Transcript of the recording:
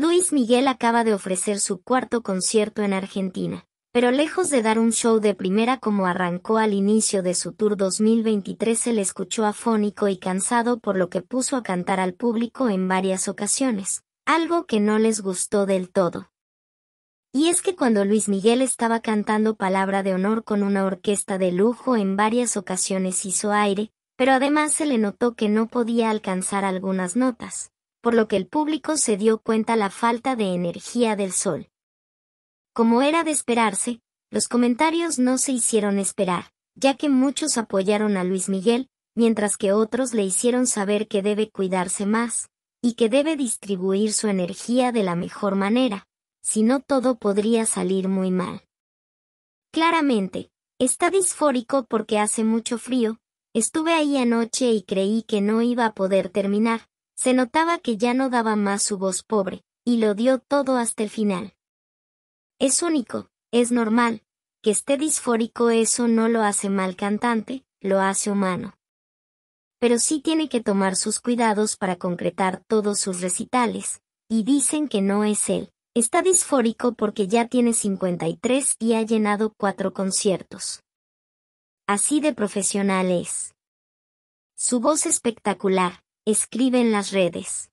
Luis Miguel acaba de ofrecer su cuarto concierto en Argentina, pero lejos de dar un show de primera como arrancó al inicio de su tour 2023 se le escuchó afónico y cansado por lo que puso a cantar al público en varias ocasiones, algo que no les gustó del todo. Y es que cuando Luis Miguel estaba cantando Palabra de Honor con una orquesta de lujo en varias ocasiones hizo aire, pero además se le notó que no podía alcanzar algunas notas por lo que el público se dio cuenta la falta de energía del sol. Como era de esperarse, los comentarios no se hicieron esperar, ya que muchos apoyaron a Luis Miguel, mientras que otros le hicieron saber que debe cuidarse más, y que debe distribuir su energía de la mejor manera, si no todo podría salir muy mal. Claramente, está disfórico porque hace mucho frío, estuve ahí anoche y creí que no iba a poder terminar, se notaba que ya no daba más su voz pobre, y lo dio todo hasta el final. Es único, es normal, que esté disfórico eso no lo hace mal cantante, lo hace humano. Pero sí tiene que tomar sus cuidados para concretar todos sus recitales, y dicen que no es él. Está disfórico porque ya tiene 53 y ha llenado cuatro conciertos. Así de profesional es. Su voz espectacular, Escribe en las redes.